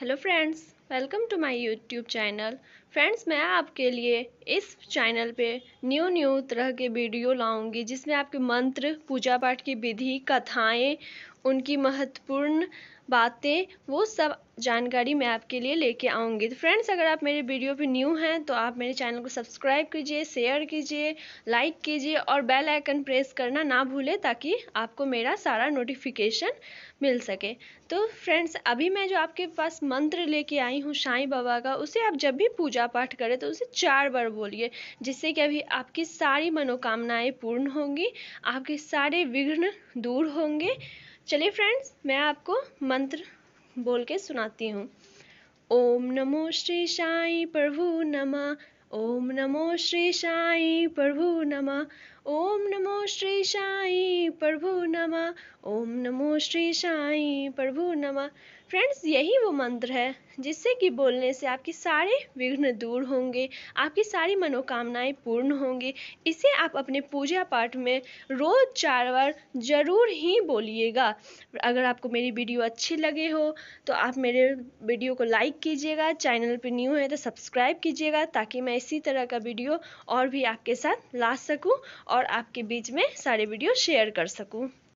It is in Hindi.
hello friends welcome to my YouTube channel friends मैं आपके लिए इस चैनल पे न्यू न्यू तरह के वीडियो लाऊंगी जिसमें आपके मंत्र पूजा पाठ की विधि कथाएं उनकी महत्वपूर्ण बातें वो सब जानकारी मैं आपके लिए लेके आऊँगी तो फ्रेंड्स अगर आप मेरे वीडियो पे न्यू हैं तो आप मेरे चैनल को सब्सक्राइब कीजिए शेयर कीजिए लाइक कीजिए और बेल आइकन प्रेस करना ना भूलें ताकि आपको मेरा सारा नोटिफिकेशन मिल सके तो फ्रेंड्स अभी मैं जो आपके पास मंत्र लेके आई हूँ साई बाबा का उसे आप जब भी पूजा पाठ करें तो उसे चार बार बोलिए जिससे कि अभी आपकी सारी मनोकामनाएँ पूर्ण होंगी आपके सारे विघ्न दूर होंगे चलिए फ्रेंड्स मैं आपको मंत्र बोल के सुनाती हूँ ओम नमो श्री साई प्रभु नमः ओम नमो श्री साई प्रभु नमः ओम नमो श्री साई प्रभु नमः ओम नमो श्री साई प्रभु नमः फ्रेंड्स यही वो मंत्र है जिससे कि बोलने से आपकी सारे विघ्न दूर होंगे आपकी सारी मनोकामनाएं पूर्ण होंगी इसे आप अपने पूजा पाठ में रोज चार बार ज़रूर ही बोलिएगा अगर आपको मेरी वीडियो अच्छी लगे हो तो आप मेरे वीडियो को लाइक कीजिएगा चैनल पर न्यू है तो सब्सक्राइब कीजिएगा ताकि मैं इसी तरह का वीडियो और भी आपके साथ ला सकूं और आपके बीच में सारे वीडियो शेयर कर सकूं